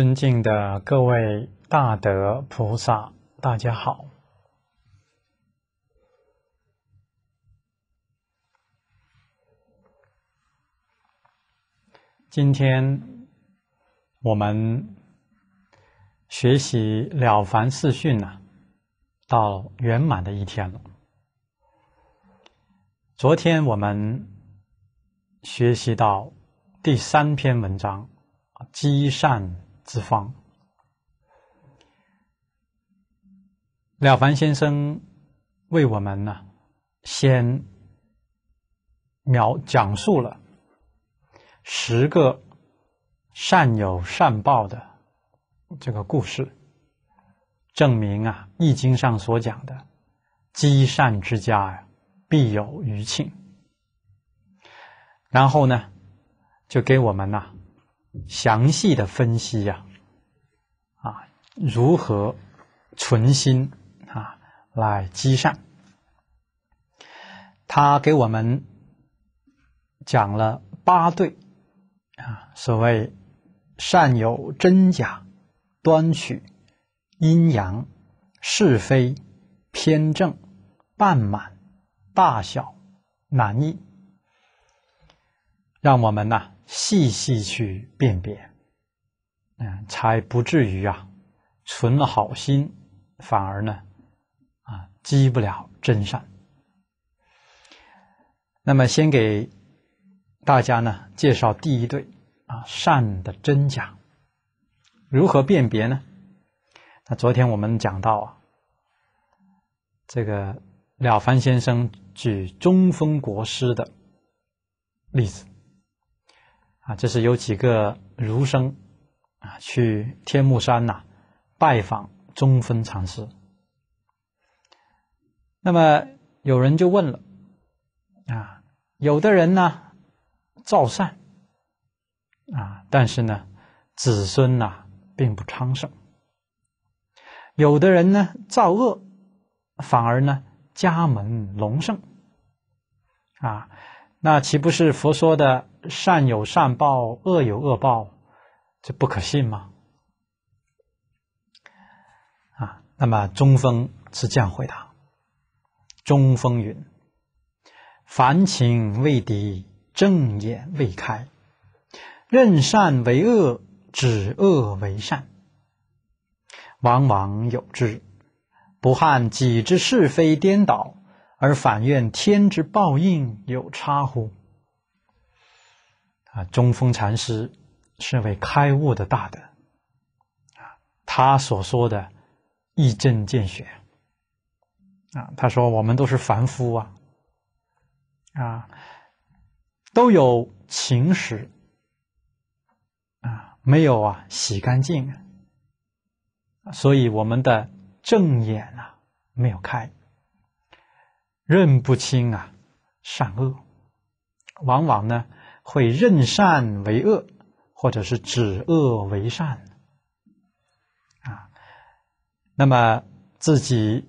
尊敬的各位大德菩萨，大家好！今天我们学习《了凡四训》呢，到圆满的一天了。昨天我们学习到第三篇文章“积善”。之方，了凡先生为我们呢，先描讲述了十个善有善报的这个故事，证明啊《易经》上所讲的“积善之家呀，必有余庆”。然后呢，就给我们呐。详细的分析呀，啊，如何存心啊来积善？他给我们讲了八对啊，所谓善有真假、端曲、阴阳、是非、偏正、半满、大小、难易，让我们呢。细细去辨别，嗯，才不至于啊，存了好心，反而呢，啊，积不了真善。那么，先给大家呢介绍第一对啊，善的真假如何辨别呢？那昨天我们讲到啊，这个了凡先生举中风国师的例子。啊，这是有几个儒生，啊，去天目山呐，拜访中分禅师。那么有人就问了，啊，有的人呢造善，啊，但是呢子孙呐并不昌盛；有的人呢造恶，反而呢家门隆盛，啊。那岂不是佛说的善有善报、恶有恶报，这不可信吗？啊，那么中风是这样回答：中风云，凡情未敌，正眼未开，任善为恶，止恶为善，往往有之，不患己之是非颠倒。而反怨天之报应有差乎？啊，中风禅师是位开悟的大德，啊，他所说的，一针见血。啊，他说我们都是凡夫啊，啊，都有情史，啊，没有啊洗干净，所以我们的正眼啊没有开。认不清啊，善恶，往往呢会认善为恶，或者是指恶为善，啊，那么自己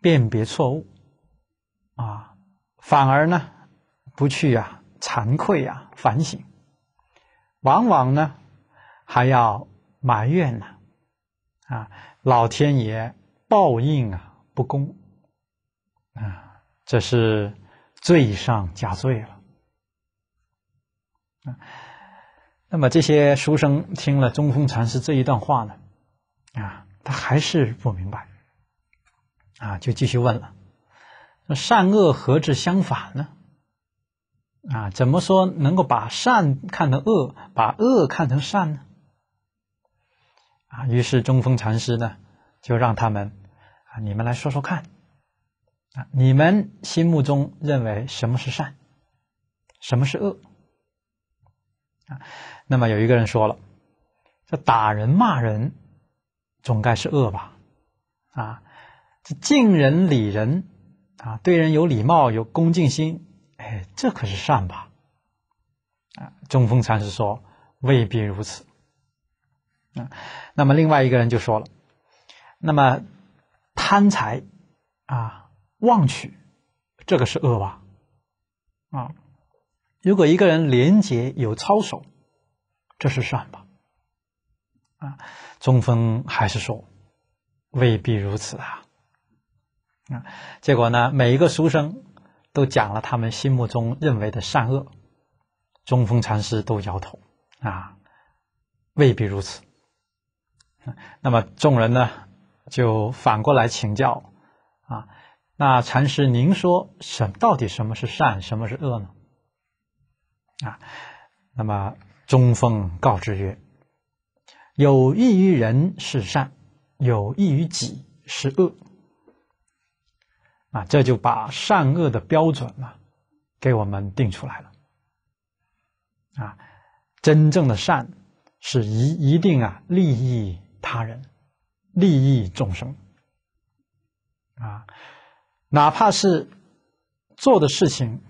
辨别错误，啊，反而呢不去啊惭愧啊反省，往往呢还要埋怨呢，啊，老天爷报应啊不公。啊，这是罪上加罪了。啊，那么这些书生听了中峰禅师这一段话呢，啊，他还是不明白。啊，就继续问了：那善恶何至相反呢？啊，怎么说能够把善看成恶，把恶看成善呢？啊，于是中峰禅师呢，就让他们啊，你们来说说看。你们心目中认为什么是善，什么是恶？啊，那么有一个人说了，这打人骂人总该是恶吧？啊，这敬人礼人啊，对人有礼貌有恭敬心，哎，这可是善吧？啊，中风禅师说未必如此。啊，那么另外一个人就说了，那么贪财啊。妄取，这个是恶吧？啊，如果一个人廉洁有操守，这是善吧？啊，中风还是说未必如此啊。啊，结果呢，每一个书生都讲了他们心目中认为的善恶，中风禅师都摇头啊，未必如此。那么众人呢，就反过来请教啊。那禅师，您说什到底什么是善，什么是恶呢？啊，那么中风告之曰：“有益于人是善，有益于己是恶。”啊，这就把善恶的标准呢，给我们定出来了。啊，真正的善，是一一定啊，利益他人，利益众生。啊。哪怕是做的事情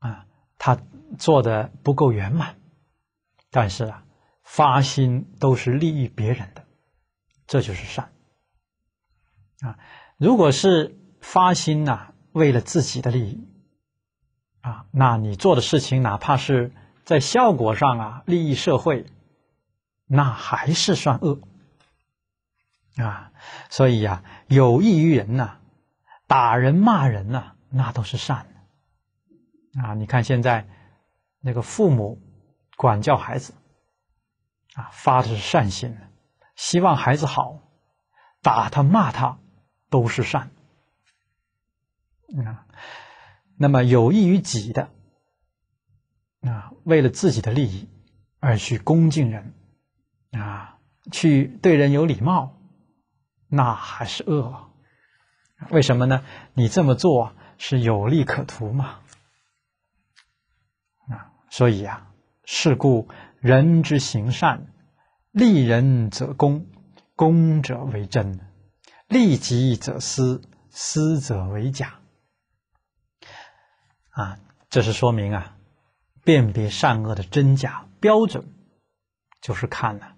啊，他做的不够圆满，但是啊，发心都是利益别人的，这就是善啊。如果是发心呐，为了自己的利益啊，那你做的事情，哪怕是在效果上啊，利益社会，那还是算恶啊。所以呀，有益于人呐。打人骂人呢，那都是善的啊！你看现在那个父母管教孩子啊，发的是善心，希望孩子好，打他骂他都是善啊。那么有益于己的啊，为了自己的利益而去恭敬人啊，去对人有礼貌，那还是恶。为什么呢？你这么做是有利可图嘛？啊，所以啊，是故人之行善，利人者公，公者为真；利己者私，私者为假。啊，这是说明啊，辨别善恶的真假标准，就是看呐。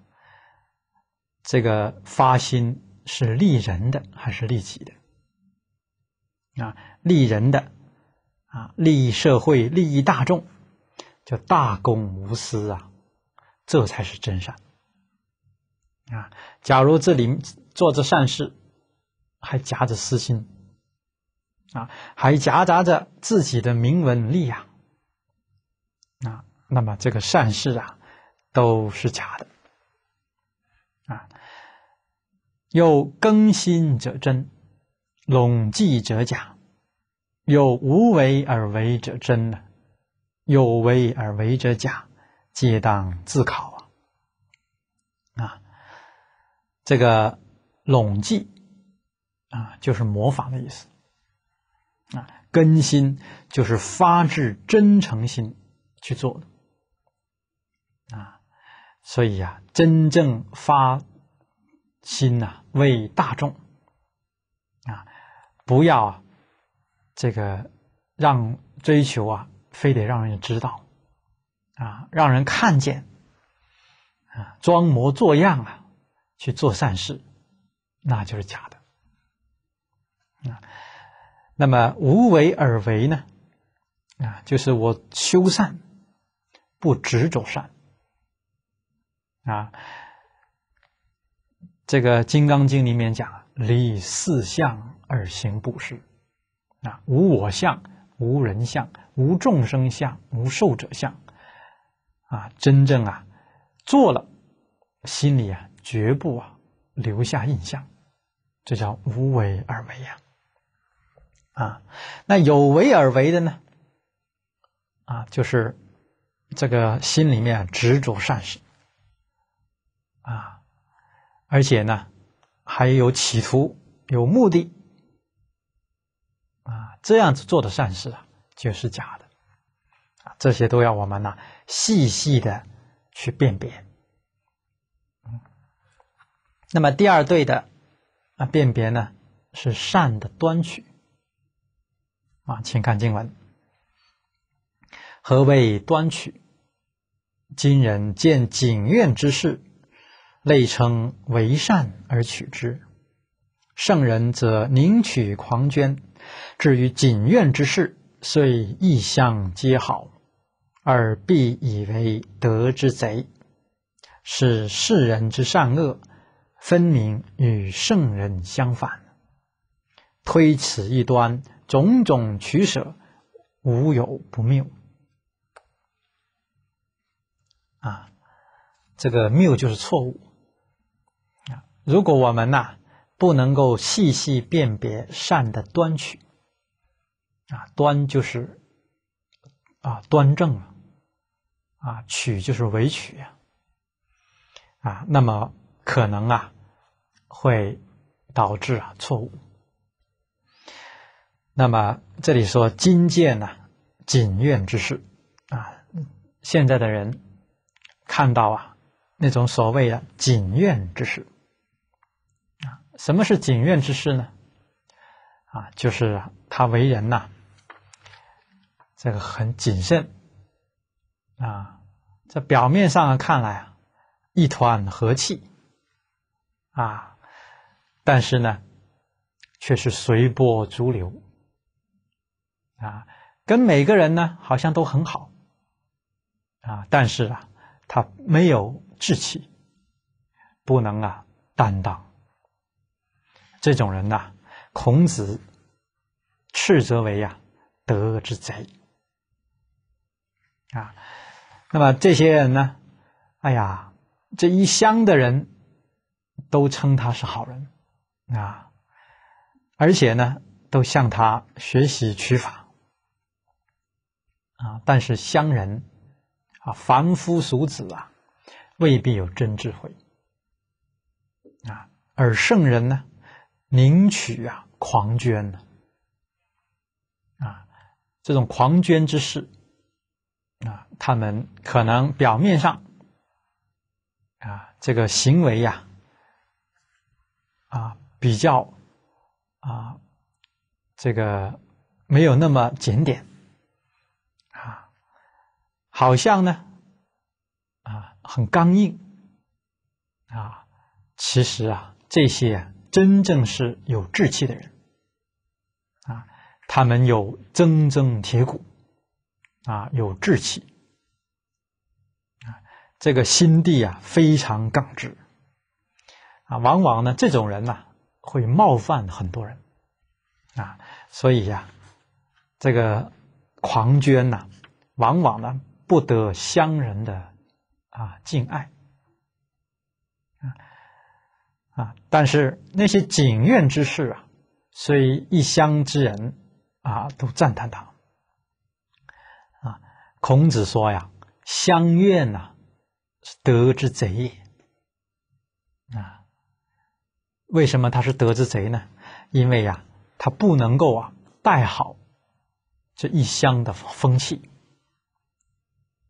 这个发心是利人的还是利己的。啊，利人的，啊，利益社会，利益大众，叫大公无私啊，这才是真善。啊，假如这里做着善事，还夹着私心，啊，还夹杂着自己的名闻利啊，啊，那么这个善事啊，都是假的。啊，有更新者真。拢寂者假，有无为而为者真呢？有为而为者假，皆当自考啊！啊，这个拢寂啊，就是模仿的意思。啊，根心就是发自真诚心去做的啊，所以呀，真正发心呐，为大众。不要啊，这个让追求啊，非得让人知道，啊，让人看见，啊，装模作样啊去做善事，那就是假的。啊，那么无为而为呢？啊，就是我修善，不执着善。啊，这个《金刚经》里面讲离四相。而行布施，啊，无我相，无人相，无众生相，无寿者相，啊，真正啊，做了，心里啊，绝不啊，留下印象，这叫无为而为呀，啊，那有为而为的呢，啊，就是这个心里面执着善事，啊，而且呢，还有企图，有目的。这样子做的善事啊，就是假的啊！这些都要我们呢细细的去辨别。嗯，那么第二对的啊辨别呢，是善的端曲啊，请看经文：何谓端曲？今人见景愿之事，类称为善而取之；圣人则宁取狂捐。至于景愿之事，虽意向皆好，而必以为德之贼，使世人之善恶分明与圣人相反。推此一端，种种取舍，无有不谬。啊，这个谬就是错误啊。如果我们呐。不能够细细辨别善的端曲，啊，端就是啊端正啊，啊，曲就是委曲啊，啊，那么可能啊会导致啊错误。那么这里说今见呐谨愿之事啊，现在的人看到啊那种所谓的谨愿之事。什么是景院之事呢？啊，就是他为人呐，这个很谨慎啊。在表面上看来啊，一团和气啊，但是呢，却是随波逐流啊。跟每个人呢，好像都很好啊，但是啊，他没有志气，不能啊担当。这种人呐，孔子斥责为呀德之贼啊。那么这些人呢，哎呀，这一乡的人都称他是好人啊，而且呢，都向他学习取法啊。但是乡人啊，凡夫俗子啊，未必有真智慧啊，而圣人呢？宁取啊，狂捐呢、啊，这种狂捐之事啊，他们可能表面上啊，这个行为呀啊，比较啊，这个没有那么检点啊，好像呢啊，很刚硬啊，其实啊，这些。真正是有志气的人，啊，他们有铮铮铁骨，啊，有志气，啊，这个心地啊非常刚直，啊，往往呢这种人呐会冒犯很多人，啊，所以呀，这个狂捐呐，往往呢不得乡人的啊敬爱。啊！但是那些景愿之事啊，所以一乡之人啊，都赞叹他。啊，孔子说呀：“乡愿呐，是德之贼也。”啊，为什么他是德之贼呢？因为呀，他不能够啊带好这一乡的风气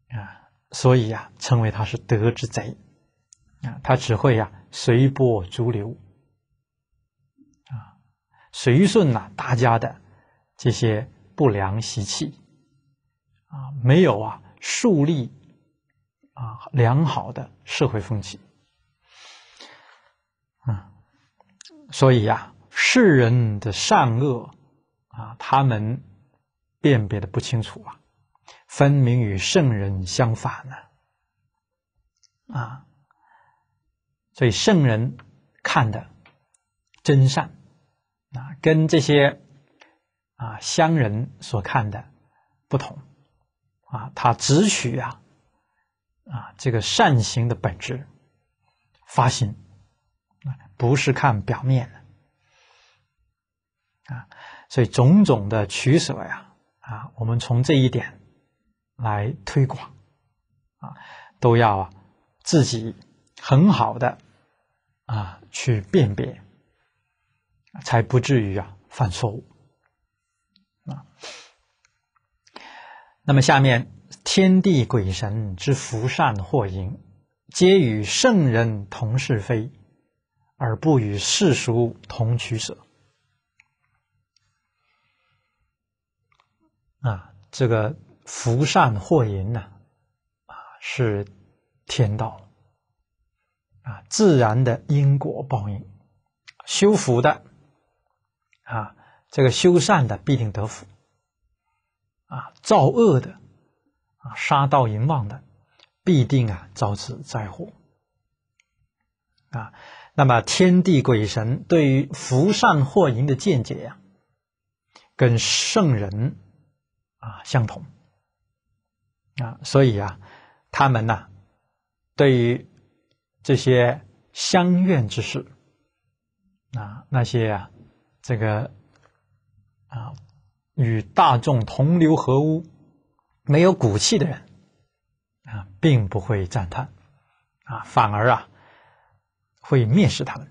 啊，所以呀，称为他是德之贼。啊，他只会呀随波逐流，啊，随顺呐大家的这些不良习气，啊，没有啊树立啊良好的社会风气，啊，所以呀世人的善恶啊，他们辨别的不清楚啊，分明与圣人相反呢，啊。所以圣人看的真善啊，跟这些啊乡人所看的不同啊，他只取啊啊这个善行的本质，发心不是看表面的啊。所以种种的取舍呀啊，我们从这一点来推广啊，都要自己很好的。啊，去辨别，才不至于啊犯错误。啊，那么下面，天地鬼神之福善祸淫，皆与圣人同是非，而不与世俗同取舍。啊，这个福善祸淫呢，啊，是天道。啊，自然的因果报应，修福的，啊，这个修善的必定得福，啊，造恶的，啊，杀盗淫妄的，必定啊遭此灾祸。啊，那么天地鬼神对于福善祸淫的见解呀，跟圣人啊相同，啊，所以啊，他们呐，对于。这些相怨之事，啊，那些啊，这个，啊，与大众同流合污、没有骨气的人，啊，并不会赞叹，啊，反而啊，会蔑视他们，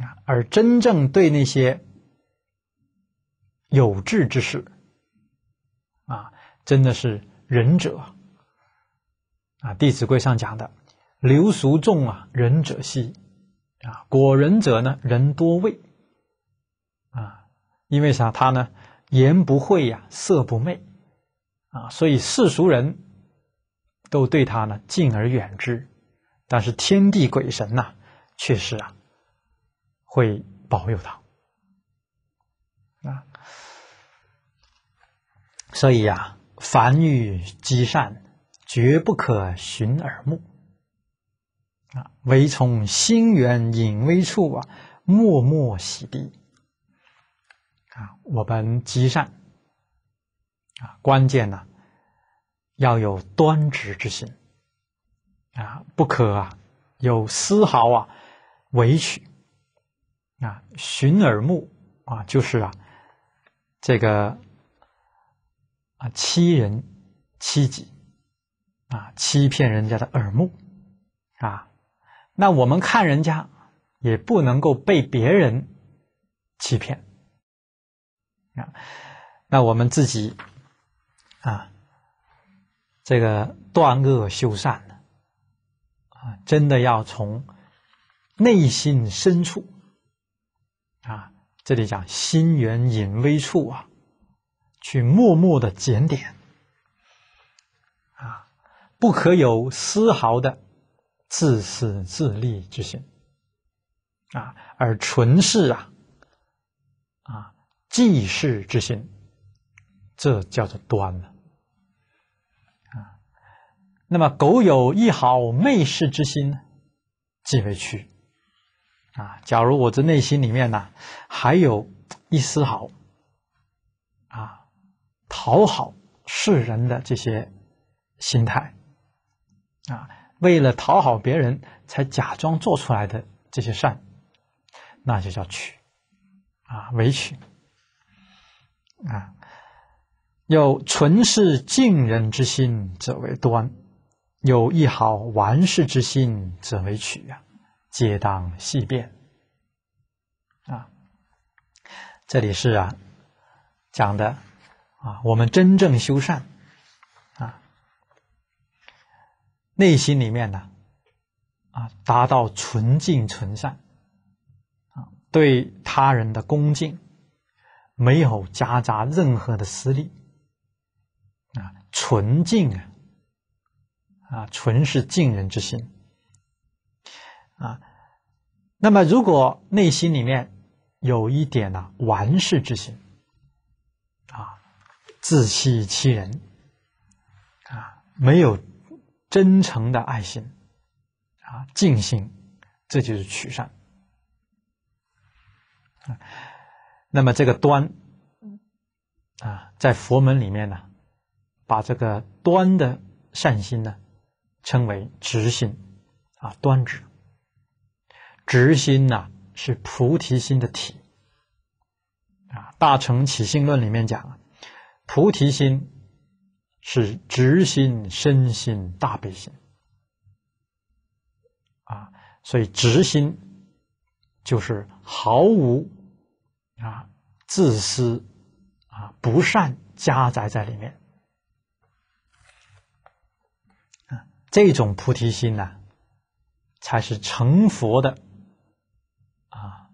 啊，而真正对那些有志之士，啊，真的是仁者，啊，《弟子规》上讲的。流俗众啊，仁者稀啊。果仁者呢，人多畏啊。因为啥？他呢，言不讳呀，色不昧啊。所以世俗人都对他呢敬而远之。但是天地鬼神呐，确实啊，会保佑他啊。所以呀，凡欲积善，绝不可寻耳目。啊，唯从心源隐微处啊，默默洗涤。啊，我们积善。啊，关键呢，要有端直之心。啊，不可啊，有丝毫啊，委曲。啊，寻耳目啊，就是啊，这个啊，欺人欺己。啊，欺骗人家的耳目。啊。那我们看人家，也不能够被别人欺骗啊！那我们自己啊，这个断恶修善的啊，真的要从内心深处啊，这里讲心源隐微处啊，去默默的检点啊，不可有丝毫的。自私自利之心啊，而存世啊啊济世之心，这叫做端呢、啊。那么，苟有一毫昧世之心，即为去。啊。假如我的内心里面呢，还有一丝毫啊讨好世人的这些心态啊。为了讨好别人，才假装做出来的这些善，那就叫取，啊，为取，啊。有存世敬人之心则为端，有一好玩世之心则为取呀，皆当细辨啊。这里是啊讲的啊，我们真正修善。内心里面呢，啊，达到纯净纯善，啊，对他人的恭敬，没有夹杂任何的私利，啊，纯净啊，啊，纯是敬人之心，啊，那么如果内心里面有一点呢，玩世之心，啊，自欺欺人，啊，没有。真诚的爱心，啊，静心，这就是取善。啊，那么这个端，啊，在佛门里面呢，把这个端的善心呢，称为直心，啊，端直。直心呢，是菩提心的体。啊，《大乘起性论》里面讲菩提心。是直心、身心大悲心啊，所以直心就是毫无啊自私啊不善夹杂在里面啊，这种菩提心呢，才是成佛的啊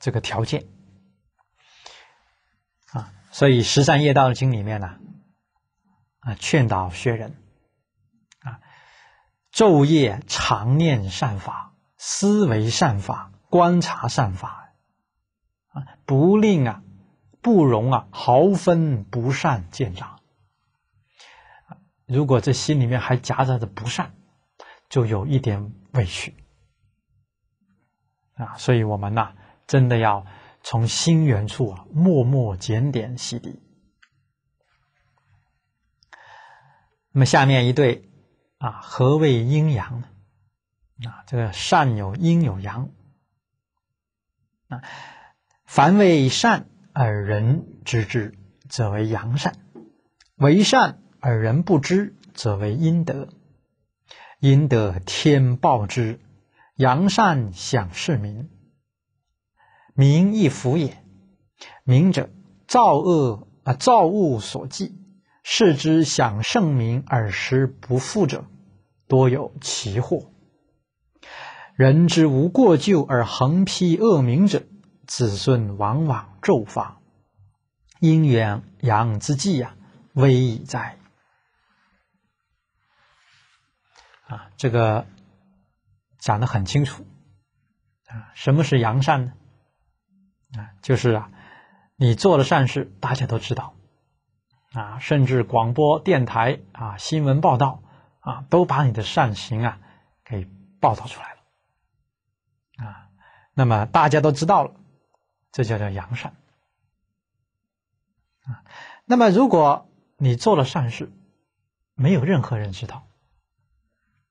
这个条件啊，所以《十三夜道经》里面呢。啊，劝导学人，啊，昼夜常念善法，思维善法，观察善法，啊，不令啊，不容啊，毫分不善见长。如果这心里面还夹杂着不善，就有一点委屈啊。所以，我们呢，真的要从心源处啊，默默检点洗涤。那么下面一对啊，何谓阴阳呢？啊，这个善有阴有阳。啊，凡为善而人知之，则为阳善；为善而人不知，则为阴德。阴德天报之，阳善享世民。民亦福也。民者，造恶啊，造物所忌。是之享圣名而实不复者，多有其祸；人之无过咎而横批恶名者，子孙往往骤发。因缘阳之际呀，危矣哉！啊，这个讲的很清楚啊。什么是阳善呢？啊，就是啊，你做了善事，大家都知道。啊，甚至广播电台啊，新闻报道啊，都把你的善行啊给报道出来了啊。那么大家都知道了，这叫叫扬善啊。那么如果你做了善事，没有任何人知道，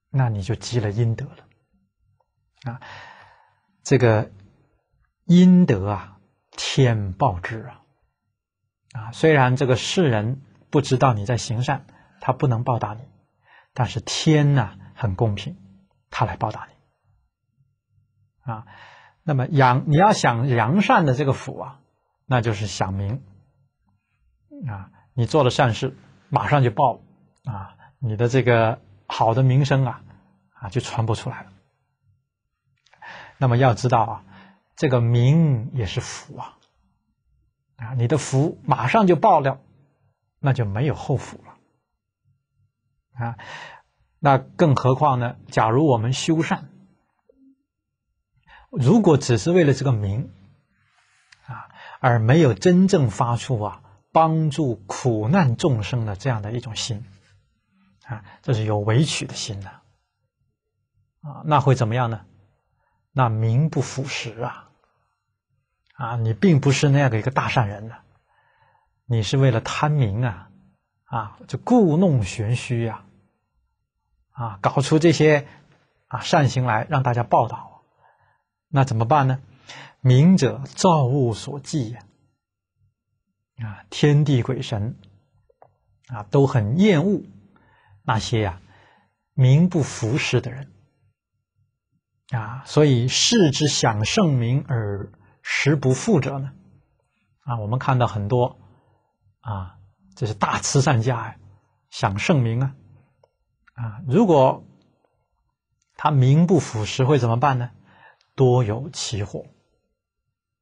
那你就积了阴德了啊。这个阴德啊，天报之啊。啊，虽然这个世人不知道你在行善，他不能报答你，但是天呐，很公平，他来报答你。啊，那么扬你要想扬善的这个福啊，那就是想名。啊，你做了善事，马上就报，啊，你的这个好的名声啊，啊，就传播出来了。那么要知道啊，这个名也是福啊。啊，你的福马上就报了，那就没有后福了。啊，那更何况呢？假如我们修善，如果只是为了这个名，啊，而没有真正发出啊帮助苦难众生的这样的一种心，啊，这是有委曲的心的，啊，那会怎么样呢？那名不副实啊。啊，你并不是那样的一个大善人呢，你是为了贪名啊，啊，就故弄玄虚呀，啊，搞出这些啊善行来让大家报道，那怎么办呢？名者，造物所忌呀、啊，天地鬼神啊都很厌恶那些呀名不符实的人啊，所以世之享盛名而食不富者呢？啊，我们看到很多啊，这是大慈善家呀，想盛名啊，啊，如果他名不符实，会怎么办呢？多有其祸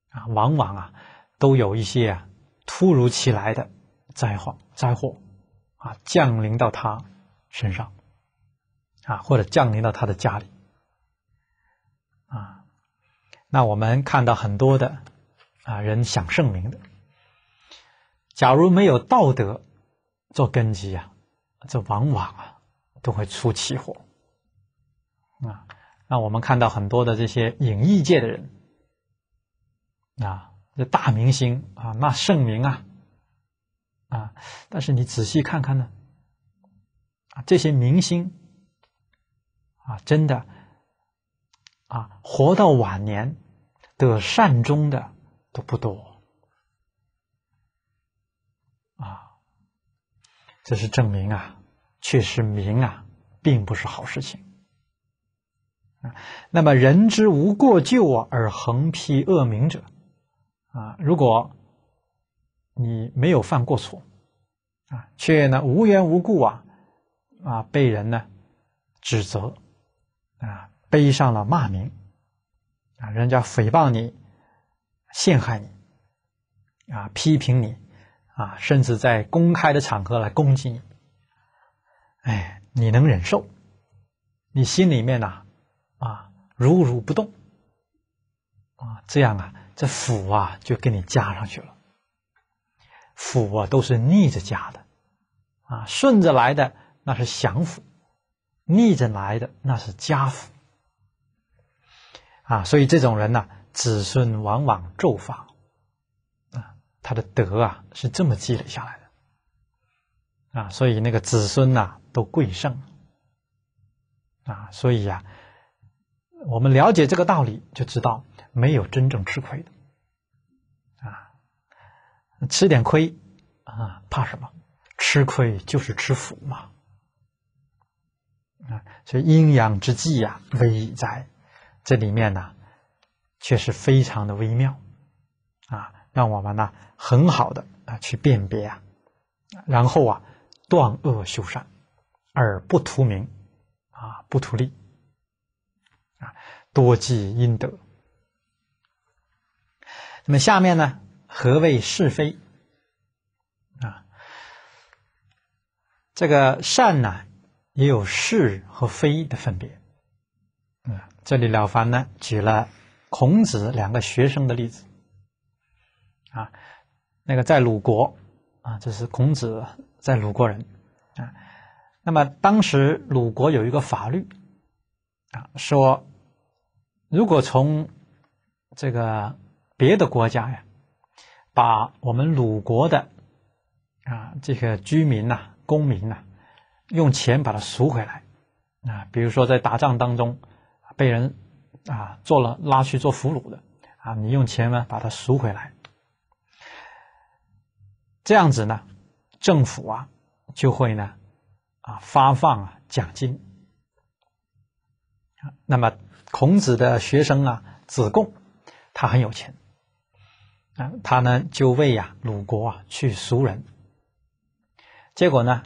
啊，往往啊，都有一些突如其来的灾祸，灾祸啊，降临到他身上啊，或者降临到他的家里。那我们看到很多的啊，人想圣名的，假如没有道德做根基啊，这往往啊都会出奇祸啊。那我们看到很多的这些演艺界的人啊，这大明星啊，那盛名啊啊，但是你仔细看看呢，啊，这些明星啊，真的。啊，活到晚年得善终的都不多，啊，这是证明啊，确实名啊并不是好事情啊。那么，人之无过咎而横批恶名者啊，如果你没有犯过错啊，却呢无缘无故啊啊被人呢指责啊。背上了骂名，啊，人家诽谤你，陷害你，啊，批评你，啊，甚至在公开的场合来攻击你，哎，你能忍受？你心里面呐，啊，如如不动，啊，这样啊，这福啊，就给你加上去了。福啊，都是逆着加的，啊，顺着来的那是享福，逆着来的那是加福。啊，所以这种人呢，子孙往往咒发，啊，他的德啊是这么积累下来的，啊，所以那个子孙呐都贵盛，啊，所以呀，我们了解这个道理，就知道没有真正吃亏的，啊，吃点亏啊，怕什么？吃亏就是吃福嘛，啊，所以阴阳之计呀，危哉！这里面呢，却是非常的微妙，啊，让我们呢很好的啊去辨别啊，然后啊断恶修善，而不图名，啊不图利，啊多积阴德。那么下面呢，何谓是非？啊，这个善呢，也有是和非的分别。这里了凡呢举了孔子两个学生的例子啊，那个在鲁国啊，这是孔子在鲁国人啊。那么当时鲁国有一个法律啊，说如果从这个别的国家呀，把我们鲁国的啊这个居民呐、公民呐，用钱把它赎回来啊，比如说在打仗当中。被人啊做了拉去做俘虏的啊，你用钱呢把他赎回来，这样子呢，政府啊就会呢啊发放啊奖金。那么孔子的学生啊子贡，他很有钱啊，他呢就为呀鲁国啊去赎人，结果呢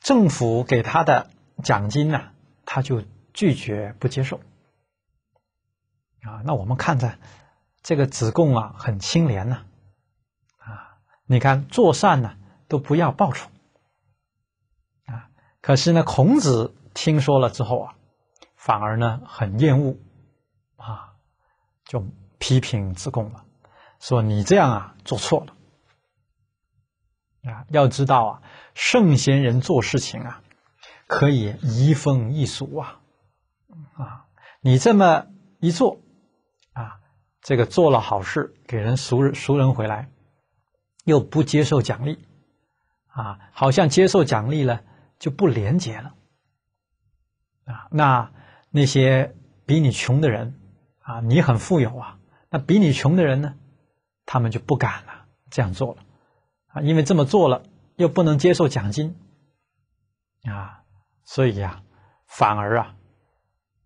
政府给他的奖金呢，他就。拒绝不接受，啊，那我们看着这个子贡啊，很清廉呐，啊，你看做善呢都不要报酬，啊，可是呢，孔子听说了之后啊，反而呢很厌恶，啊，就批评子贡了，说你这样啊做错了，啊，要知道啊，圣贤人做事情啊，可以移风易俗啊。啊，你这么一做，啊，这个做了好事给人熟人熟人回来，又不接受奖励，啊，好像接受奖励了就不廉洁了，啊，那那些比你穷的人，啊，你很富有啊，那比你穷的人呢，他们就不敢了，这样做了，啊，因为这么做了又不能接受奖金，啊，所以呀，反而啊。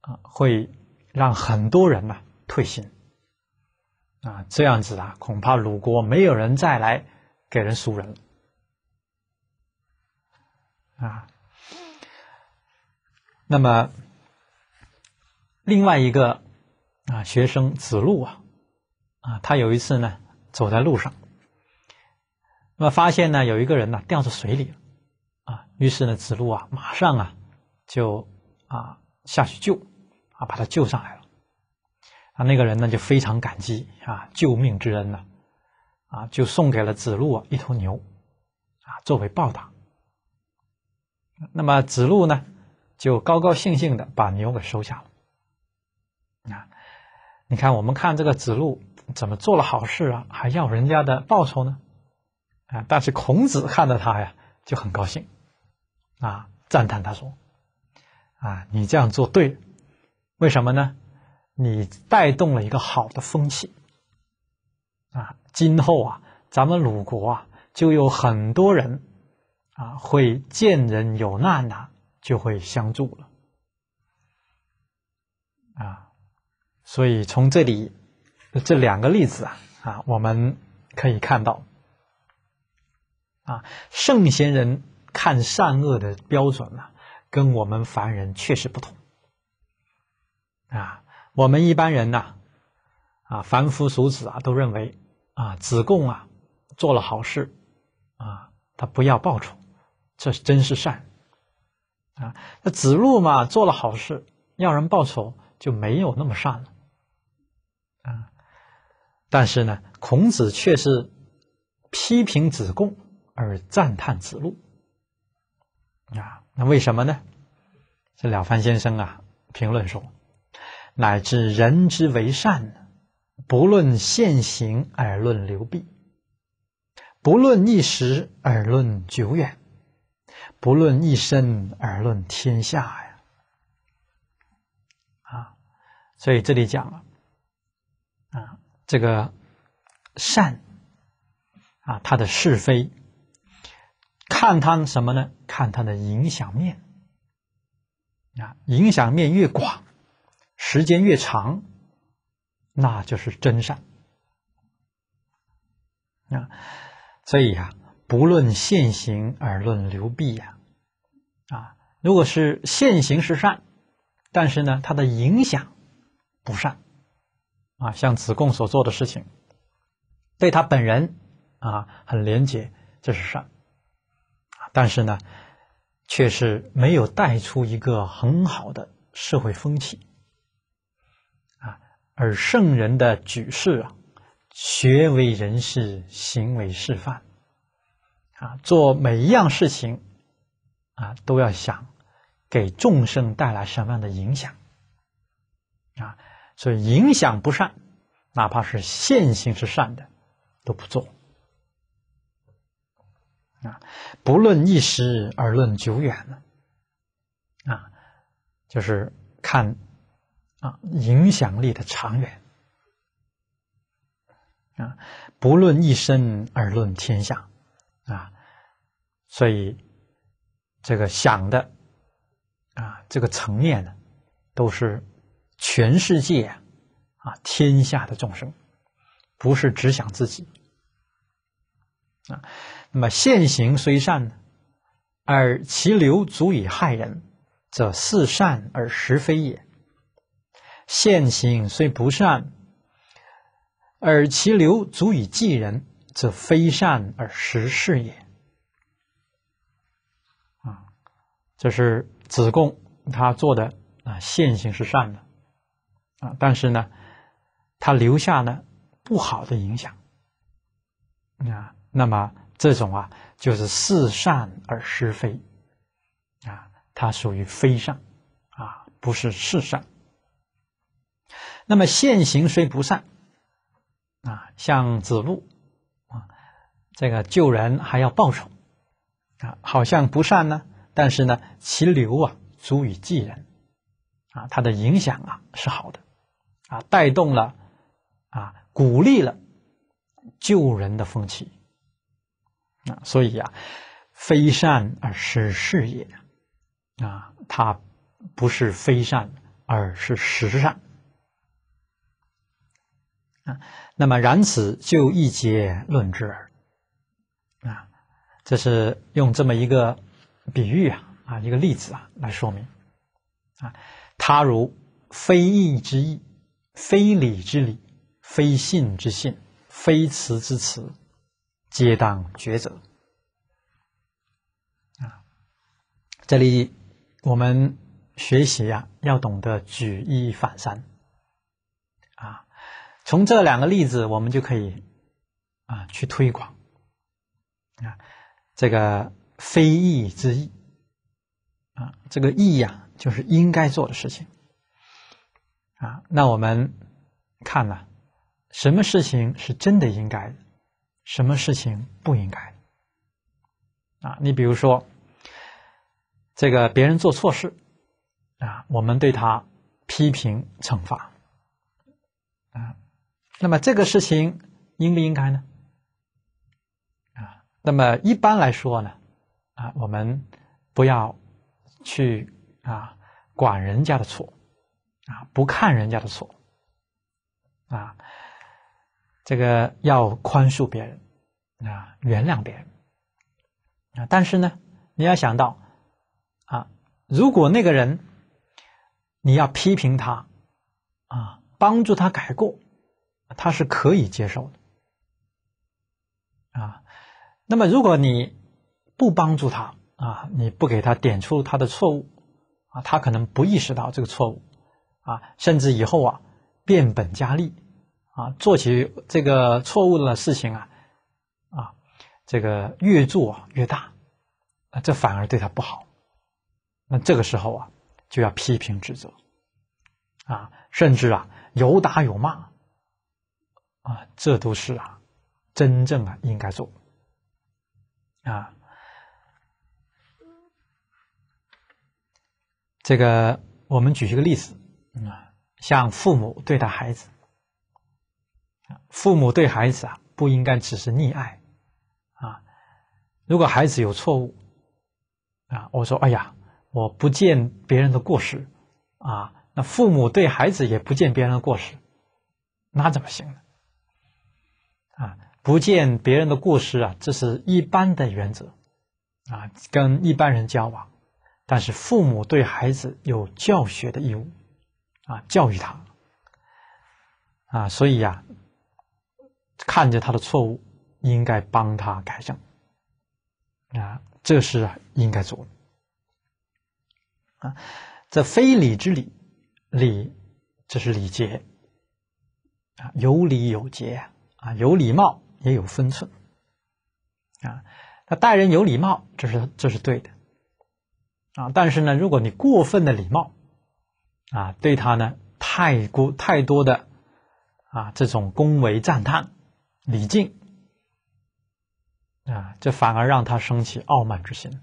啊，会让很多人呐退心啊，这样子啊，恐怕鲁国没有人再来给人赎人了啊。那么，另外一个啊，学生子路啊，啊，他有一次呢，走在路上，那么发现呢，有一个人呢掉在水里了啊，于是呢，子路啊，马上啊，就啊下去救。把他救上来了，啊，那个人呢就非常感激啊，救命之恩呐，啊，就送给了子路一头牛，啊，作为报答。那么子路呢，就高高兴兴的把牛给收下了。啊，你看我们看这个子路怎么做了好事啊，还要人家的报酬呢，啊，但是孔子看到他呀，就很高兴，啊，赞叹他说，啊，你这样做对。为什么呢？你带动了一个好的风气，啊，今后啊，咱们鲁国啊，就有很多人，啊，会见人有难的就会相助了，啊，所以从这里这两个例子啊，啊，我们可以看到，啊，圣贤人看善恶的标准呢，跟我们凡人确实不同。啊，我们一般人呐，啊，凡夫俗子啊，都认为啊，子贡啊做了好事，啊，他不要报酬，这是真是善，啊，那子路嘛做了好事要人报酬就没有那么善了，啊，但是呢，孔子却是批评子贡而赞叹子路，啊，那为什么呢？这了凡先生啊评论说。乃至人之为善，不论现行而论流弊，不论一时而论久远，不论一生而论天下呀！啊，所以这里讲了，啊，这个善啊，它的是非，看它什么呢？看它的影响面啊，影响面越广。时间越长，那就是真善啊！所以呀，不论现行而论流弊呀，啊，如果是现行是善，但是呢，它的影响不善啊，像子贡所做的事情，对他本人啊很廉洁，这是善，但是呢，却是没有带出一个很好的社会风气。而圣人的举事啊，学为人师，行为示范，啊，做每一样事情，啊，都要想给众生带来什么样的影响，啊，所以影响不善，哪怕是现行是善的，都不做，啊，不论一时而论久远呢，啊，就是看。啊，影响力的长远啊，不论一身而论天下啊，所以这个想的啊，这个层面呢，都是全世界啊，天下的众生，不是只想自己啊。那么现行虽善呢，而其流足以害人，则是善而实非也。现行虽不善，而其流足以济人，则非善而实是也。啊，这是子贡他做的啊，现行是善的，啊，但是呢，他留下了不好的影响。啊，那么这种啊，就是是善而实非，啊，它属于非善，啊，不是是善。那么，现行虽不善啊，像子路啊，这个救人还要报仇，啊，好像不善呢。但是呢，其流啊，足以济人啊，它的影响啊是好的啊，带动了啊，鼓励了救人的风气啊。所以呀，非善而是事也啊，它不是非善而是实善。啊，那么然此就一节论之耳。啊，这是用这么一个比喻啊，啊一个例子啊来说明。啊，他如非义之义，非礼之礼，非信之信，非辞之辞，皆当抉择。啊，这里我们学习呀，要懂得举一反三。从这两个例子，我们就可以啊去推广啊这个非义之义啊这个义呀，就是应该做的事情啊。那我们看了什么事情是真的应该的，什么事情不应该的啊？你比如说这个别人做错事啊，我们对他批评惩罚啊。那么这个事情应不应该呢？啊，那么一般来说呢，啊，我们不要去啊管人家的错，啊不看人家的错，啊，这个要宽恕别人啊，原谅别人啊，但是呢，你要想到啊，如果那个人，你要批评他啊，帮助他改过。他是可以接受的啊。那么，如果你不帮助他啊，你不给他点出他的错误啊，他可能不意识到这个错误啊，甚至以后啊变本加厉啊，做起这个错误的事情啊啊，这个越做越大啊，这反而对他不好。那这个时候啊，就要批评指责啊，甚至啊有打有骂。啊，这都是啊，真正啊应该做啊。这个，我们举一个例子啊，像父母对待孩子，父母对孩子啊不应该只是溺爱啊。如果孩子有错误啊，我说哎呀，我不见别人的过失啊，那父母对孩子也不见别人的过失，那怎么行呢？不见别人的故事啊，这是一般的原则啊，跟一般人交往。但是父母对孩子有教学的义务啊，教育他啊，所以呀，看着他的错误，应该帮他改正啊，这是应该做的啊。这非礼之礼，礼这是礼节啊，有礼有节啊，有礼貌。也有分寸啊，他待人有礼貌，这是这是对的啊。但是呢，如果你过分的礼貌啊，对他呢太过太多的啊这种恭维赞叹礼敬啊，这反而让他升起傲慢之心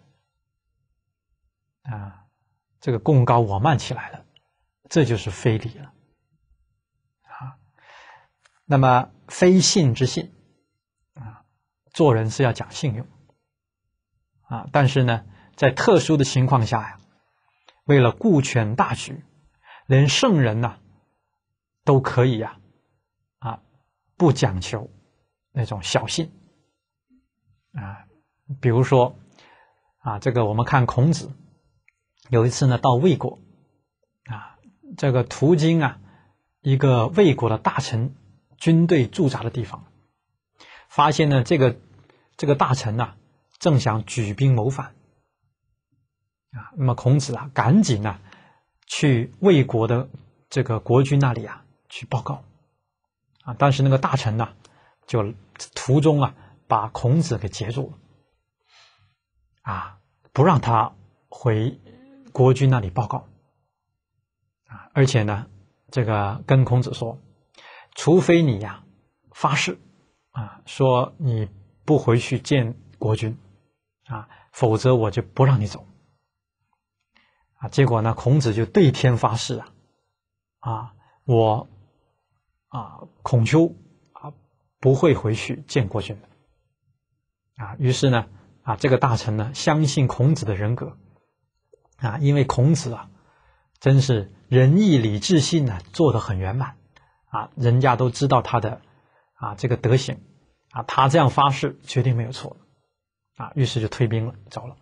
啊，这个共高我慢起来了，这就是非礼了啊。那么非信之信。做人是要讲信用啊，但是呢，在特殊的情况下呀，为了顾全大局，连圣人呐都可以呀啊不讲求那种小信啊，比如说啊，这个我们看孔子有一次呢到魏国啊，这个途经啊一个魏国的大臣军队驻扎的地方。发现呢，这个这个大臣呢，正想举兵谋反，啊，那么孔子啊，赶紧呢，去魏国的这个国君那里啊，去报告，啊，但是那个大臣呢，就途中啊，把孔子给截住了，啊，不让他回国君那里报告，啊，而且呢，这个跟孔子说，除非你呀发誓。啊，说你不回去见国君，啊，否则我就不让你走，啊，结果呢，孔子就对天发誓啊，啊，我，啊，孔丘啊，不会回去见国君的，啊，于是呢，啊，这个大臣呢，相信孔子的人格，啊，因为孔子啊，真是仁义礼智信呢，做的很圆满，啊，人家都知道他的。啊，这个德行，啊，他这样发誓绝对没有错，啊，于是就退兵了，走了，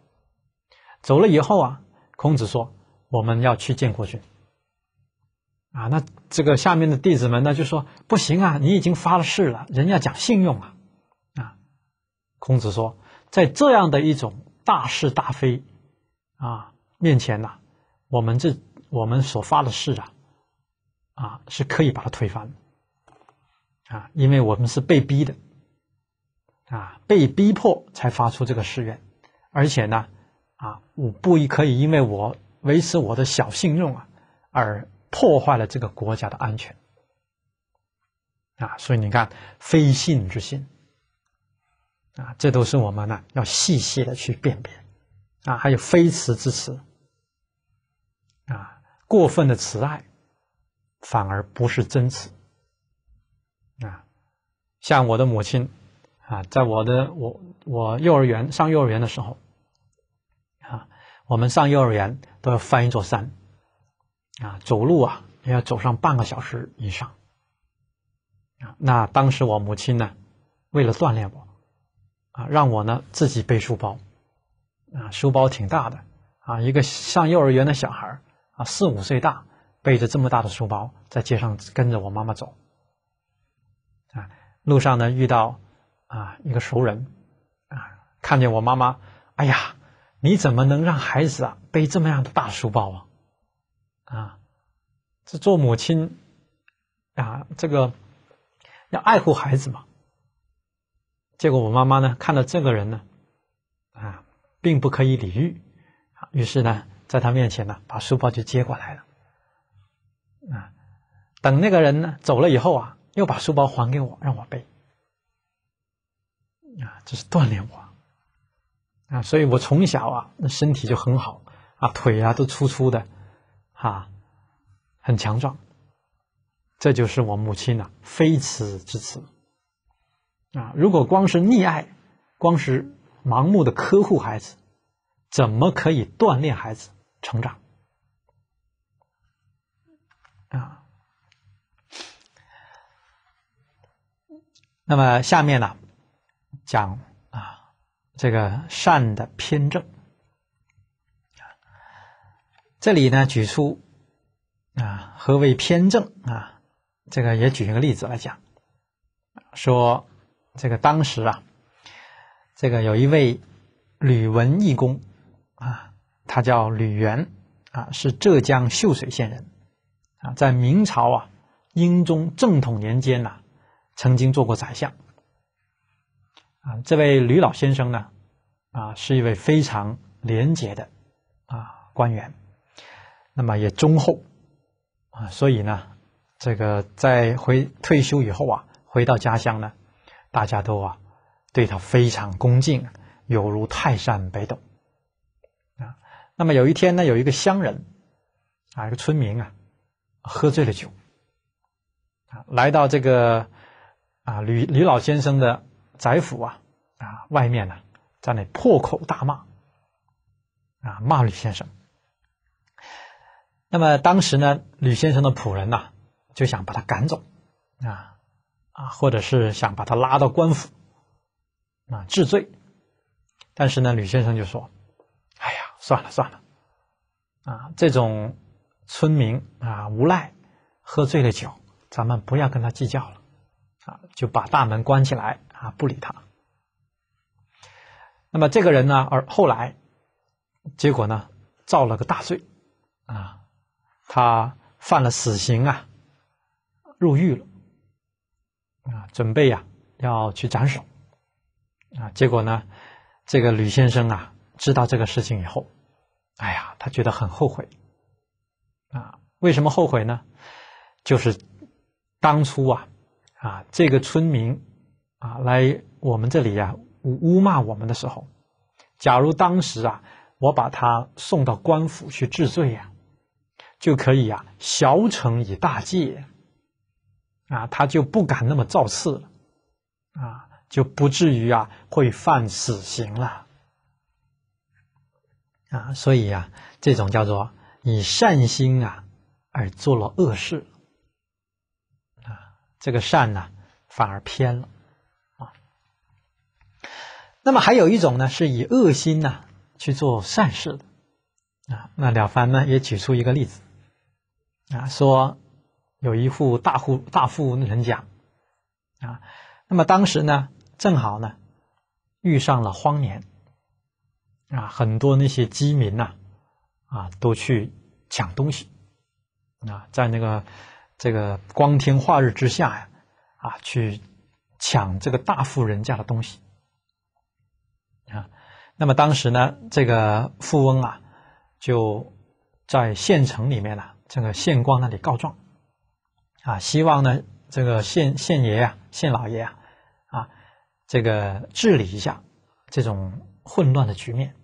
走了以后啊，孔子说我们要去见国君，啊，那这个下面的弟子们呢就说不行啊，你已经发了誓了，人家讲信用啊，啊，孔子说在这样的一种大是大非，啊面前呐，我们这我们所发的誓啊，啊是可以把它推翻的。啊，因为我们是被逼的，啊，被逼迫才发出这个誓愿，而且呢，啊，我不可以因为我维持我的小信用啊，而破坏了这个国家的安全，啊，所以你看，非信之心，啊，这都是我们呢要细细的去辨别，啊，还有非慈之慈，啊，过分的慈爱，反而不是真慈。像我的母亲，啊，在我的我我幼儿园上幼儿园的时候，啊，我们上幼儿园都要翻一座山，啊，走路啊，也要走上半个小时以上，啊，那当时我母亲呢，为了锻炼我，啊，让我呢自己背书包，啊，书包挺大的，啊，一个上幼儿园的小孩啊，四五岁大，背着这么大的书包在街上跟着我妈妈走。路上呢，遇到啊一个熟人，啊，看见我妈妈，哎呀，你怎么能让孩子啊背这么样的大书包啊？啊，这做母亲啊，这个要爱护孩子嘛。结果我妈妈呢，看到这个人呢，啊，并不可以理喻，于是呢，在他面前呢，把书包就接过来了。啊，等那个人呢走了以后啊。又把书包还给我，让我背啊！这是锻炼我啊！所以我从小啊，那身体就很好啊，腿啊都粗粗的啊，很强壮。这就是我母亲呐，非此之慈啊！如果光是溺爱，光是盲目的呵护孩子，怎么可以锻炼孩子成长啊？那么下面呢，讲啊，这个善的偏正。这里呢，举出啊，何为偏正啊？这个也举一个例子来讲，说这个当时啊，这个有一位吕文义公啊，他叫吕元啊，是浙江秀水县人啊，在明朝啊，英宗正统年间呐。曾经做过宰相，啊，这位吕老先生呢，啊，是一位非常廉洁的，啊，官员，那么也忠厚，啊，所以呢，这个在回退休以后啊，回到家乡呢，大家都啊对他非常恭敬，犹如泰山北斗，啊，那么有一天呢，有一个乡人，啊，一个村民啊，喝醉了酒，啊，来到这个。啊，吕吕老先生的宅府啊，啊，外面呢，在那破口大骂，啊，骂吕先生。那么当时呢，吕先生的仆人呐，就想把他赶走，啊，啊，或者是想把他拉到官府，啊，治罪。但是呢，吕先生就说：“哎呀，算了算了，啊，这种村民啊，无赖，喝醉了酒，咱们不要跟他计较了。”就把大门关起来啊，不理他。那么这个人呢，而后来，结果呢，造了个大罪，啊，他犯了死刑啊，入狱了，啊，准备呀要去斩首，啊，结果呢，这个吕先生啊，知道这个事情以后，哎呀，他觉得很后悔，啊，为什么后悔呢？就是当初啊。啊，这个村民啊，来我们这里呀，污污骂我们的时候，假如当时啊，我把他送到官府去治罪呀，就可以呀，小惩以大戒，啊，他就不敢那么造次了，啊，就不至于啊，会犯死刑了，啊，所以啊，这种叫做以善心啊，而做了恶事。这个善呢，反而偏了，啊。那么还有一种呢，是以恶心呢去做善事的，啊。那了凡呢也举出一个例子，啊，说有一户大户大户人家，啊，那么当时呢正好呢遇上了荒年，啊，很多那些饥民呐，啊，都去抢东西，啊，在那个。这个光天化日之下呀，啊，去抢这个大富人家的东西，啊，那么当时呢，这个富翁啊，就在县城里面呢，这个县官那里告状，啊，希望呢，这个县县爷啊、县老爷啊，啊，这个治理一下这种混乱的局面，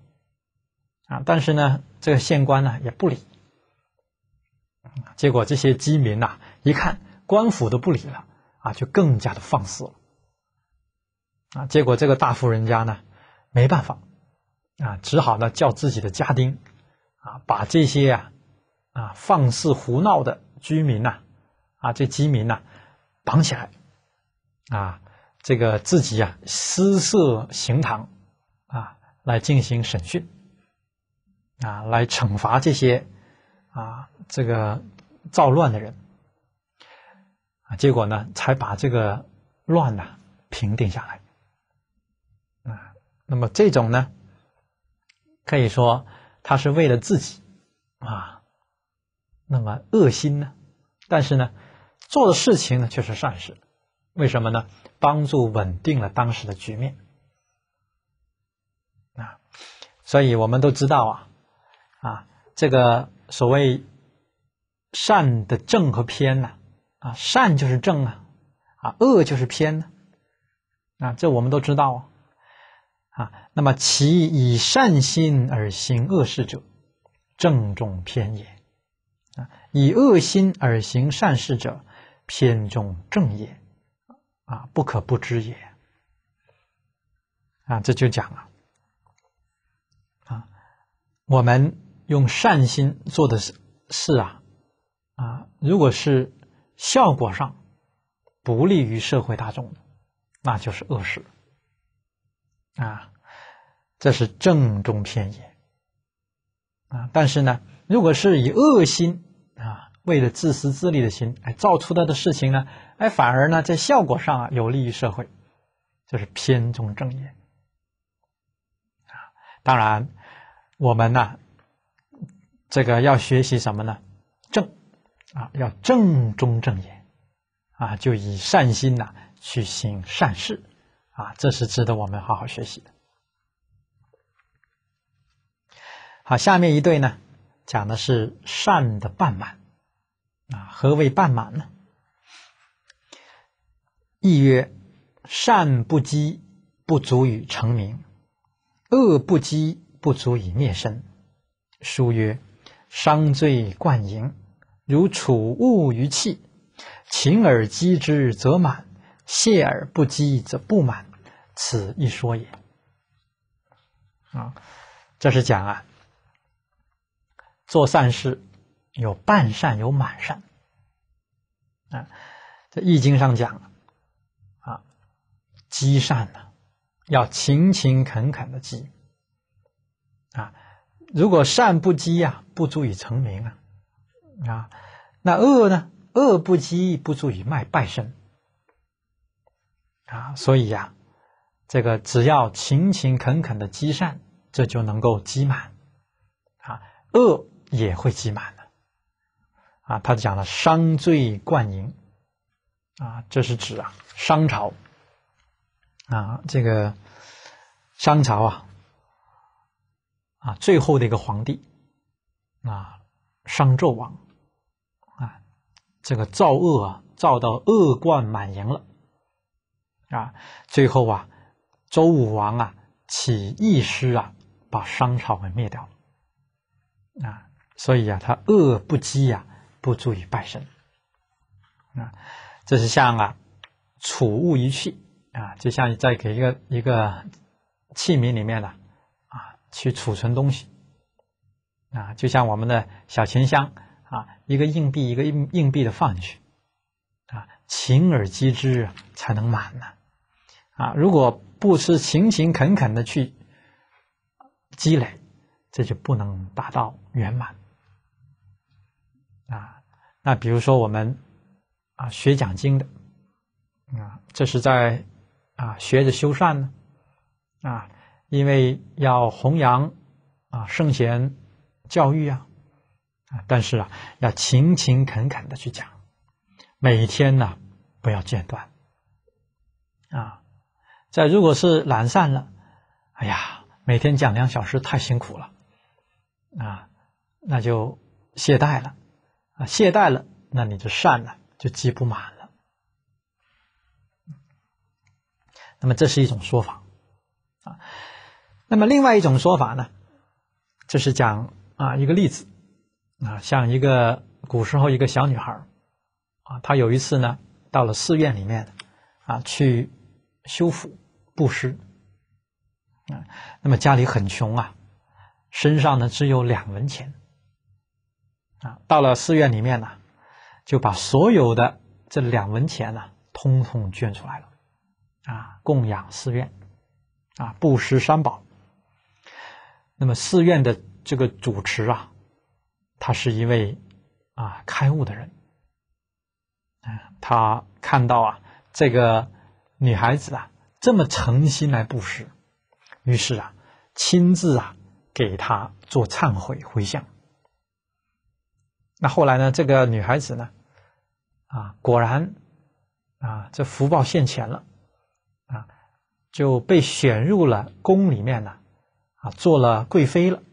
啊，但是呢，这个县官呢也不理。结果这些饥民呐，一看官府都不理了，啊，就更加的放肆了，啊，结果这个大户人家呢，没办法，啊，只好呢叫自己的家丁，啊，把这些呀，啊放肆胡闹的居民呐，啊，这饥民呐，绑起来，啊，这个自己啊施设刑堂，啊来进行审讯，啊来惩罚这些。啊，这个造乱的人，啊，结果呢，才把这个乱呢平定下来，啊，那么这种呢，可以说他是为了自己，啊，那么恶心呢，但是呢，做的事情呢却是善事，为什么呢？帮助稳定了当时的局面，啊，所以我们都知道啊，啊，这个。所谓善的正和偏呢？啊，善就是正啊，啊，恶就是偏呢。啊，这我们都知道啊。啊，那么其以善心而行恶事者，正中偏也；啊，以恶心而行善事者，偏中正也。啊，不可不知也。啊，这就讲了。啊，我们。用善心做的事啊，啊，如果是效果上不利于社会大众的，那就是恶事啊，这是正中偏也啊。但是呢，如果是以恶心啊，为了自私自利的心来造出来的事情呢，哎，反而呢，在效果上啊有利于社会，这是偏中正也啊。当然，我们呢。这个要学习什么呢？正啊，要正中正言啊，就以善心呐去行善事啊，这是值得我们好好学习的。好，下面一对呢，讲的是善的半满啊。何为半满呢？意曰：善不积，不足以成名；恶不积，不足以灭身。书曰。伤罪贯盈，如储物于器，勤而积之则满，泄而不积则不满，此一说也。啊，这是讲啊，做善事有半善有满善。啊，在易经上讲啊，积善呢，要勤勤恳恳的积。啊。如果善不积呀，不足以成名啊，啊，那恶呢？恶不积，不足以卖败身。啊，所以呀，这个只要勤勤恳恳的积善，这就能够积满，啊，恶也会积满的。啊，他讲了商罪贯盈，啊，这是指啊商朝，啊，这个商朝啊。啊，最后的一个皇帝，啊，商纣王，啊，这个造恶啊，造到恶贯满盈了，啊，最后啊，周武王啊，起义师啊，把商朝给灭掉了，啊，所以啊，他恶不积呀，不足以败身，啊，这是像啊，储物于器啊，就像在给一个一个器皿里面呢。去储存东西啊，就像我们的小钱箱啊，一个硬币一个硬硬币的放进去啊，勤而积之才能满呢啊，如果不是勤勤恳恳的去积累，这就不能达到圆满啊。那比如说我们啊学讲经的啊，这是在啊学着修善呢啊。因为要弘扬啊圣贤教育啊啊，但是啊要勤勤恳恳的去讲，每天呢不要间断啊。在如果是懒散了，哎呀，每天讲两小时太辛苦了啊，那就懈怠了啊，懈怠了，那你就善了，就积不满了。那么这是一种说法啊。那么，另外一种说法呢，这是讲啊一个例子，啊，像一个古时候一个小女孩啊，她有一次呢，到了寺院里面，啊，去修复布施，啊，那么家里很穷啊，身上呢只有两文钱，啊，到了寺院里面呢，就把所有的这两文钱呢，通通捐出来了，啊，供养寺院，啊，布施三宝。那么寺院的这个主持啊，他是一位啊开悟的人，啊，他看到啊这个女孩子啊这么诚心来布施，于是啊亲自啊给她做忏悔回向。那后来呢，这个女孩子呢，啊果然啊这福报现前了，啊就被选入了宫里面了。啊，做了贵妃了，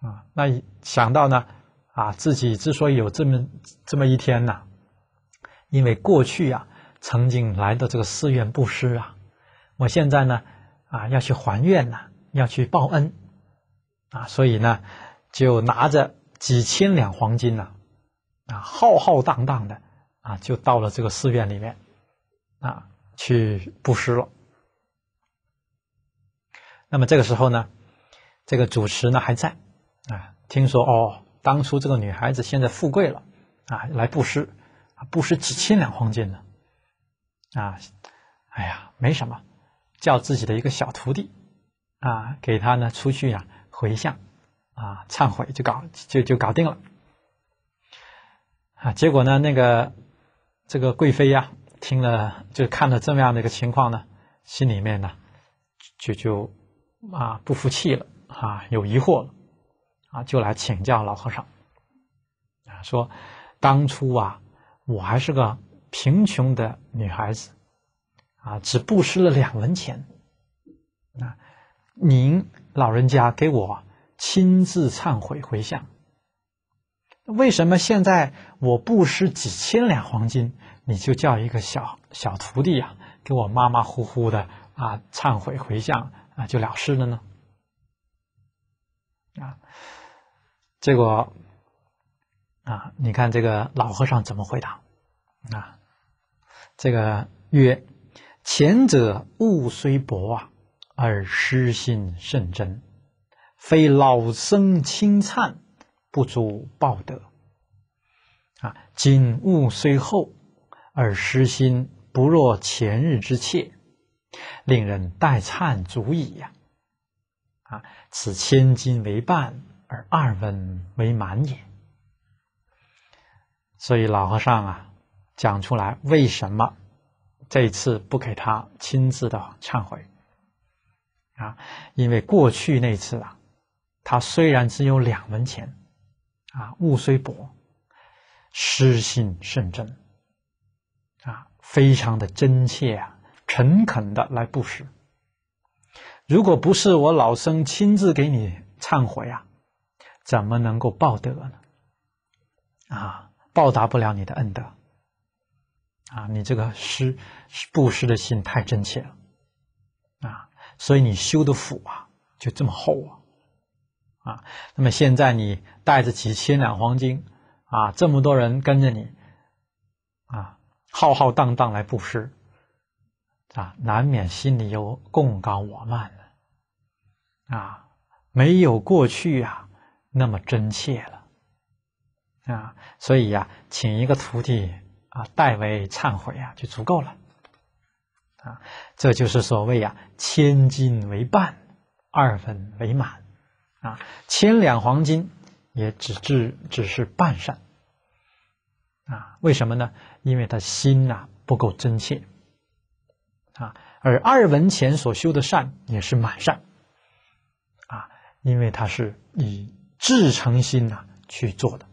啊，那想到呢，啊，自己之所以有这么这么一天呢，因为过去啊，曾经来到这个寺院布施啊，我现在呢，啊，要去还愿呐，要去报恩，啊，所以呢，就拿着几千两黄金呢，啊，浩浩荡荡的啊，就到了这个寺院里面，啊，去布施了。那么这个时候呢，这个主持呢还在，啊，听说哦，当初这个女孩子现在富贵了，啊，来布施，啊，布施几千两黄金呢，啊，哎呀，没什么，叫自己的一个小徒弟，啊，给他呢出去呀回向，啊，忏悔就搞就就搞定了，啊，结果呢那个这个贵妃呀听了就看到这么样的一个情况呢，心里面呢就就。啊，不服气了，啊，有疑惑了，啊，就来请教老和尚，啊，说当初啊，我还是个贫穷的女孩子，啊，只布施了两文钱，啊，您老人家给我亲自忏悔回向，为什么现在我布施几千两黄金，你就叫一个小小徒弟啊，给我马马虎虎的啊忏悔回向？啊，就了事了呢，啊，结果啊，你看这个老和尚怎么回答？啊，这个曰：前者物虽薄啊，而失心甚真，非老僧轻颤，不足报德。啊，今物虽厚，而失心不若前日之切。令人代忏足矣呀！啊，此千金为半，而二文为满也。所以老和尚啊，讲出来为什么这次不给他亲自的忏悔啊？因为过去那次啊，他虽然只有两文钱，啊，物虽薄，失心甚真啊，非常的真切啊。诚恳的来布施，如果不是我老僧亲自给你忏悔啊，怎么能够报德呢？啊，报答不了你的恩德。啊，你这个施布施的心太真切了，啊，所以你修的福啊，就这么厚啊，啊，那么现在你带着几千两黄金，啊，这么多人跟着你，啊，浩浩荡荡来布施。啊，难免心里有共高我慢呢。啊，没有过去啊那么真切了。啊，所以呀，请一个徒弟啊代为忏悔啊就足够了。啊，这就是所谓啊千金为半，二分为满。啊，千两黄金也只至只是半善。啊，为什么呢？因为他心呐不够真切。啊，而二文钱所修的善也是满善，啊，因为他是以至诚心呐去做的，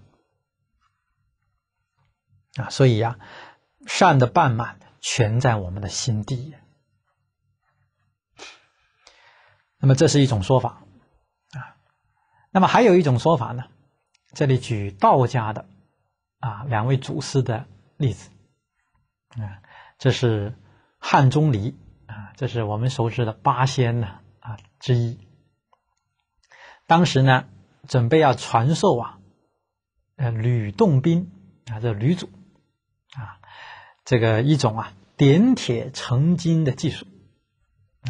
啊，所以呀，善的半满全在我们的心地。那么这是一种说法，啊，那么还有一种说法呢，这里举道家的啊两位祖师的例子，啊，这是。汉钟离啊，这是我们熟知的八仙呢啊之一。当时呢，准备要传授啊，呃，吕洞宾啊，这吕祖啊，这个一种啊，点铁成金的技术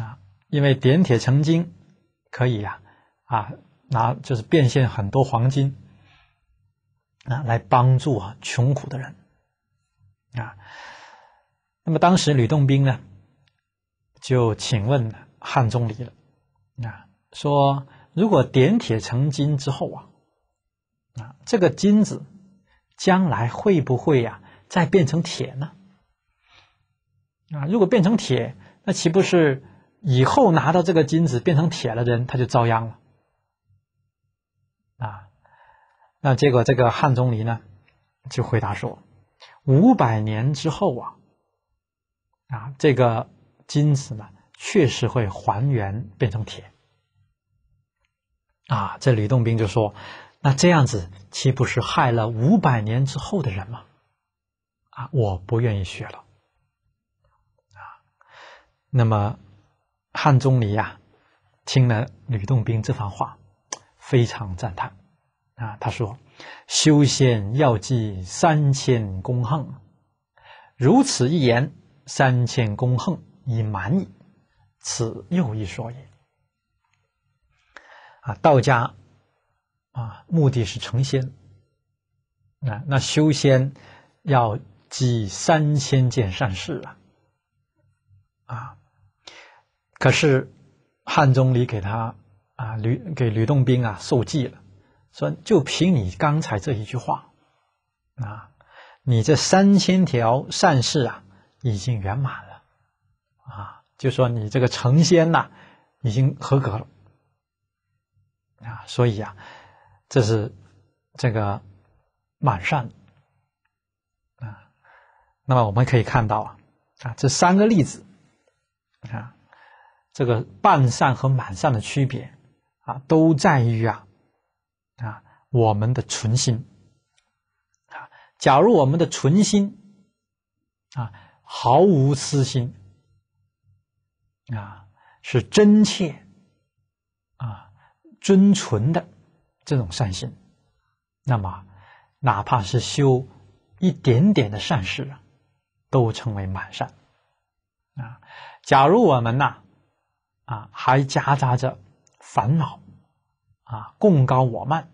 啊，因为点铁成金可以啊啊，拿就是变现很多黄金啊，来帮助啊穷苦的人啊。那么当时吕洞宾呢，就请问汉钟离了，啊，说如果点铁成金之后啊，啊，这个金子将来会不会呀再变成铁呢？啊，如果变成铁，那岂不是以后拿到这个金子变成铁的人他就遭殃了？啊，那结果这个汉钟离呢，就回答说，五百年之后啊。啊，这个金子呢，确实会还原变成铁。啊，这吕洞宾就说：“那这样子岂不是害了五百年之后的人吗？”啊，我不愿意学了。啊，那么汉钟离呀，听了吕洞宾这番话，非常赞叹。啊，他说：“修仙要记三千功恨，如此一言。”三千功恨已满矣，此又一说也。啊，道家啊，目的是成仙。啊，那修仙要积三千件善事啊，啊！可是汉中离给他啊吕给吕洞宾啊受计了，说就凭你刚才这一句话啊，你这三千条善事啊。已经圆满了，啊，就说你这个成仙呐，已经合格了，啊，所以呀，这是这个满善，啊，那么我们可以看到啊，啊，这三个例子，啊，这个半善和满善的区别，啊，都在于啊，啊，我们的存心，啊，假如我们的存心，啊。毫无私心啊，是真切啊、真纯的这种善心。那么，哪怕是修一点点的善事，都称为满善啊。假如我们呐啊，还夹杂着烦恼啊、贡高我慢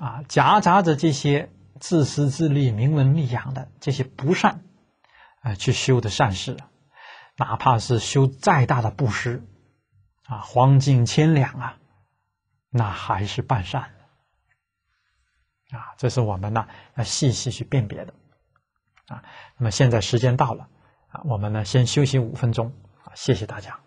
啊，夹杂着这些自私自利、名闻利养的这些不善。啊，去修的善事哪怕是修再大的布施，啊，黄金千两啊，那还是半善的，啊，这是我们呢要细细去辨别的，啊，那么现在时间到了，啊，我们呢先休息五分钟，啊，谢谢大家。